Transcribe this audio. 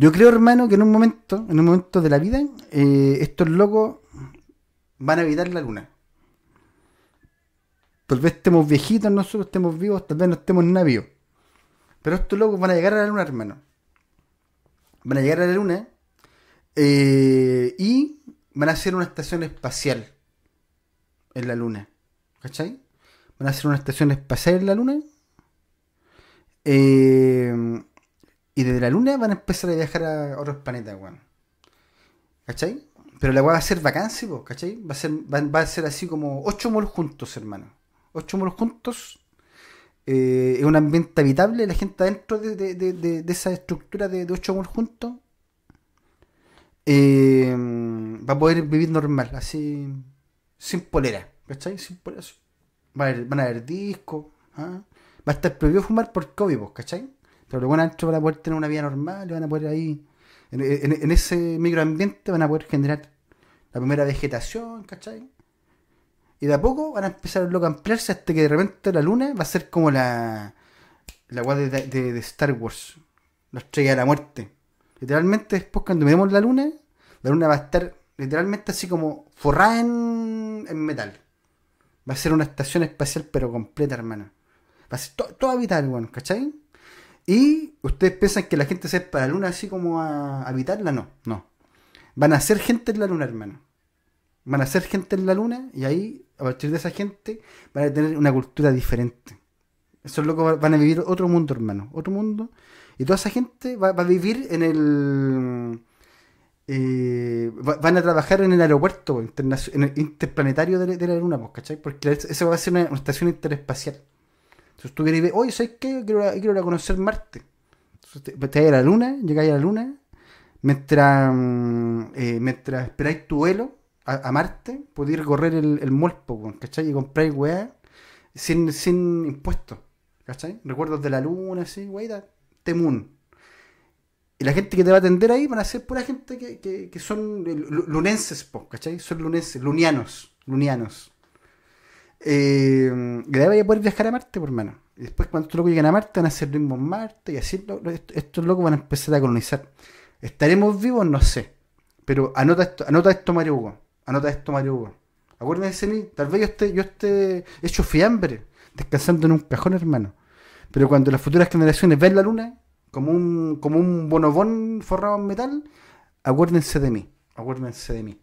Yo creo, hermano, que en un momento, en un momento de la vida, eh, estos locos van a evitar la luna. Tal vez estemos viejitos nosotros, estemos vivos, tal vez no estemos en Pero estos locos van a llegar a la luna, hermano. Van a llegar a la luna eh, y van a hacer una estación espacial en la luna. ¿Cachai? Van a hacer una estación espacial en la luna. Eh, y desde la luna van a empezar a viajar a otros planetas, weón. ¿Cachai? Pero la weón va a ser vacancia, ¿vos? ¿cachai? Va a ser, así como ocho molos juntos, hermano. Ocho molos juntos. Eh, es un ambiente habitable. La gente adentro de, esa estructura de, ocho molos juntos eh, va a poder vivir normal, así. Sin polera, ¿cachai? Sin polera. Van a ver discos. ¿ah? Va a estar prohibido fumar por COVID, ¿cachai? Pero lo bueno van a poder tener una vida normal, van a poder ahí, en, en, en, ese microambiente van a poder generar la primera vegetación, ¿cachai? Y de a poco van a empezar a ampliarse hasta que de repente la luna va a ser como la la guardia de, Star Wars, la estrella de la muerte. Literalmente después cuando miremos la luna, la luna va a estar literalmente así como forrada en, metal. Va a ser una estación espacial pero completa, hermana. Va a ser toda vital, habitable, ¿cachai? Y ustedes piensan que la gente se es para la luna así como a habitarla, no, no. Van a ser gente en la luna, hermano. Van a ser gente en la luna y ahí, a partir de esa gente, van a tener una cultura diferente. Esos locos van a vivir otro mundo, hermano, otro mundo. Y toda esa gente va, a vivir en el... Eh, van a trabajar en el aeropuerto interplanetario de, la luna, pues, ¿cachai? Porque eso va a ser una, una estación interespacial. Entonces tú querés, oye, ¿sabes qué? quiero, quiero ir a conocer Marte. Entonces te, a la luna, llegáis a la luna, mm, eh, mientras, esperáis tu vuelo a, a Marte, podéis recorrer el, el molpo, ¿cachai? Y compráis weá sin, sin impuestos, ¿cachai? Recuerdos de la luna, así, weá, Temun. Y la gente que te va a atender ahí van a ser pura gente que, que, que son eh, lunenses, ¿cachai? Son lunenses, lunianos, lunianos. Eh, Debería poder viajar a Marte, por menos. Y después, cuando estos locos lleguen a Marte, van a hacer lo mismo en Marte y así estos locos van a empezar a colonizar. ¿Estaremos vivos? No sé. Pero anota esto, anota esto Mario Hugo. Anota esto, Mario Hugo. Acuérdense de mí. Tal vez yo esté, yo esté hecho fiambre, descansando en un cajón, hermano. Pero cuando las futuras generaciones vean la luna, como un, como un bonobón forrado en metal, acuérdense de mí. Acuérdense de mí.